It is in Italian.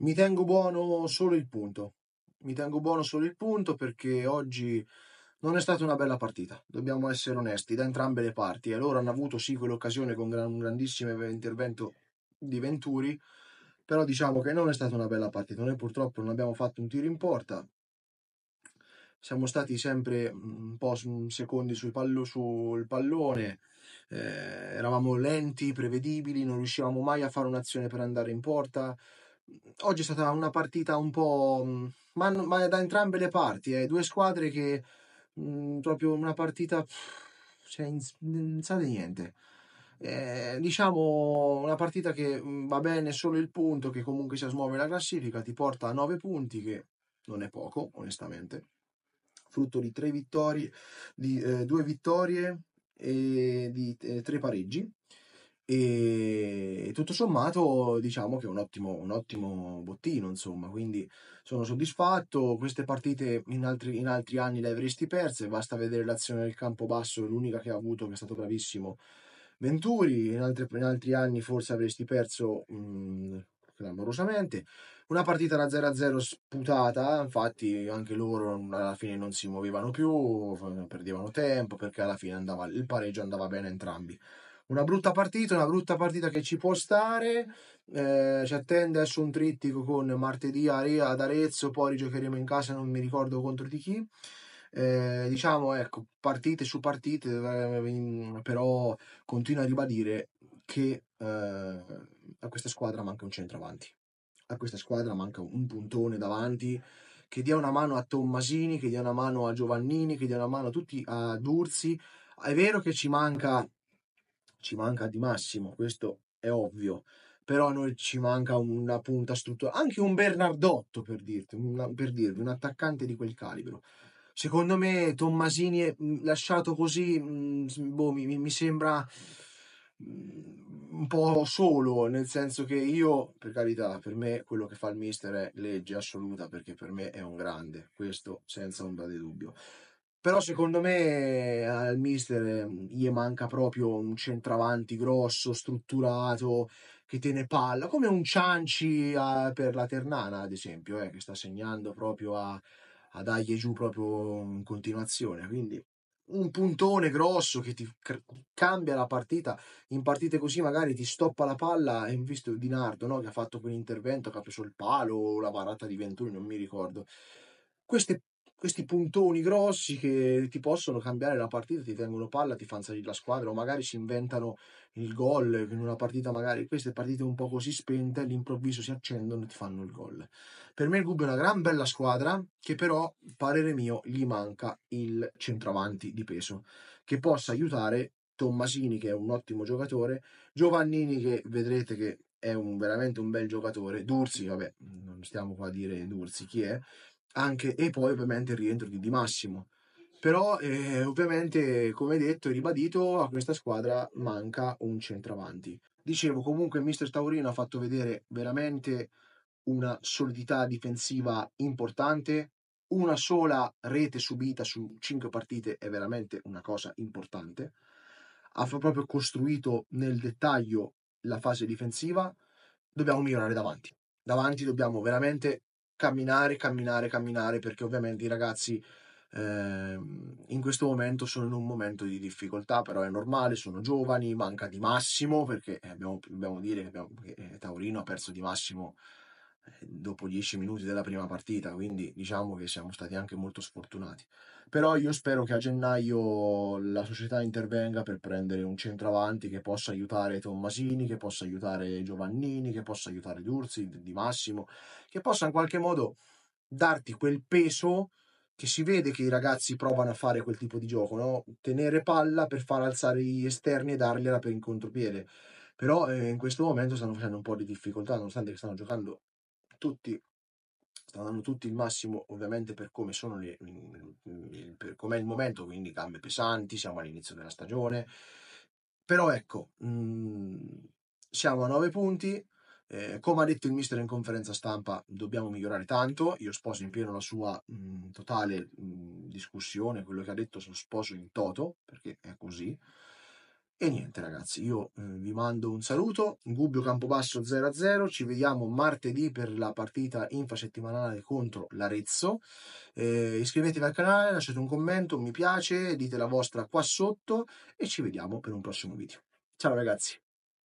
Mi tengo buono solo il punto. Mi tengo buono solo il punto perché oggi non è stata una bella partita, dobbiamo essere onesti, da entrambe le parti. E loro hanno avuto sì quell'occasione con un grandissimo intervento di Venturi, però diciamo che non è stata una bella partita. Noi purtroppo non abbiamo fatto un tiro in porta, siamo stati sempre mm, un po' secondi sul, pallo, sul pallone, eh, eravamo lenti, prevedibili, non riuscivamo mai a fare un'azione per andare in porta, oggi è stata una partita un po'... Mm, ma, ma da entrambe le parti, eh, due squadre che mh, mm, proprio una partita... cioè, non sa di niente. Eh, diciamo una partita che mm, va bene solo il punto, che comunque si smuove la classifica, ti porta a 9 punti, che non è poco, onestamente. Frutto di tre vittorie, di eh, due vittorie e di eh, tre pareggi e tutto sommato diciamo che è un ottimo, un ottimo bottino insomma quindi sono soddisfatto queste partite in altri, in altri, anni le avresti perse basta vedere l'azione del campo basso l'unica che ha avuto che è stato bravissimo Venturi in, altre, in altri anni forse avresti perso mh, mm, clamorosamente una partita da 0-0 sputata infatti anche loro alla fine non si muovevano più perdevano tempo perché alla fine andava, il pareggio andava bene entrambi una brutta partita, una brutta partita che ci può stare. Eh, ci attende adesso un trittico con martedì ad Arezzo, poi rigiocheremo in casa, non mi ricordo contro di chi. Eh, diciamo ecco, partite su partite, eh, però continua a ribadire che eh, a questa squadra manca un centravanti. A questa squadra manca un puntone davanti che dia una mano a Tommasini, che dia una mano a Giovannini, che dia una mano a tutti, a Durzi. È vero che ci manca ci manca Di Massimo, questo è ovvio, però a noi ci manca una punta strutturale, anche un Bernardotto per dirti, una, per dirvi, un attaccante di quel calibro. Secondo me Tommasini è mhmm, lasciato così, mhmm, boh, mi, mi sembra mhmm, un po' solo, nel senso che io, per carità, per me quello che fa il mister è legge assoluta, perché per me è un grande, questo senza ombra di dubbio. Però secondo me al mister mm, gli manca proprio un centravanti grosso, strutturato, che tiene palla, come un Cianci a, ah, per la Ternana ad esempio, eh, che sta segnando proprio a, a dargli giù proprio in continuazione. Quindi un puntone grosso che ti cambia la partita. In partite così magari ti stoppa la palla. E visto Di Nardo no? che ha fatto quell'intervento che ha preso il palo o la barata di Venturi, non mi ricordo. Queste questi puntoni grossi che ti possono cambiare la partita, ti tengono palla, ti fanno salire la squadra o magari si inventano il gol in una partita magari queste partite un po' così spente all'improvviso si accendono e ti fanno il gol. Per me il Gubbio è una gran bella squadra che però, parere mio, gli manca il centravanti di peso che possa aiutare Tommasini che è un ottimo giocatore, Giovannini che vedrete che è un, veramente un bel giocatore, Dursi, vabbè, non stiamo qua a dire Dursi chi è, anche, e poi ovviamente il rientro di Di Massimo. Però eh, ovviamente, come detto e ribadito, a questa squadra manca un centravanti. Dicevo, comunque Mister Taurino ha fatto vedere veramente una solidità difensiva importante, una sola rete subita su cinque partite è veramente una cosa importante. Ha proprio costruito nel dettaglio la fase difensiva. Dobbiamo migliorare davanti. Davanti dobbiamo veramente camminare, camminare, camminare, perché ovviamente i ragazzi eh, in questo momento sono in un momento di difficoltà, però è normale, sono giovani, manca di Massimo, perché eh, abbiamo, dobbiamo dire che, abbiamo, che eh, Taurino ha perso di Massimo Ehm, dopo dieci minuti della prima partita, quindi diciamo che siamo stati anche molto sfortunati. Però io spero che a gennaio la società intervenga per prendere un centravanti che possa aiutare Tommasini, che possa aiutare Giovannini, che possa aiutare Durzi, Di Massimo, che possa in qualche modo darti quel peso che si vede che i ragazzi provano a fare quel tipo di gioco, no? tenere palla per far alzare gli esterni e dargliela per incontropiede. Però eh, in questo momento stanno facendo un po' di difficoltà, nonostante che stanno giocando tutti stanno dando tutti il massimo ovviamente per come sono le, mm, mm, mm, per com'è il momento quindi gambe pesanti siamo all'inizio della stagione però ecco mh, siamo a 9 punti eh, come ha detto il mister in conferenza stampa dobbiamo migliorare tanto io sposo in pieno la sua mh, totale mh, discussione quello che ha detto sposo in toto perché è così e niente ragazzi, io eh, vi mando un saluto, Gubbio Campobasso 0-0, ci vediamo martedì per la partita infrasettimanale contro l'Arezzo, eh, iscrivetevi al canale, lasciate un commento, un mi piace, dite la vostra qua sotto e ci vediamo per un prossimo video. Ciao ragazzi!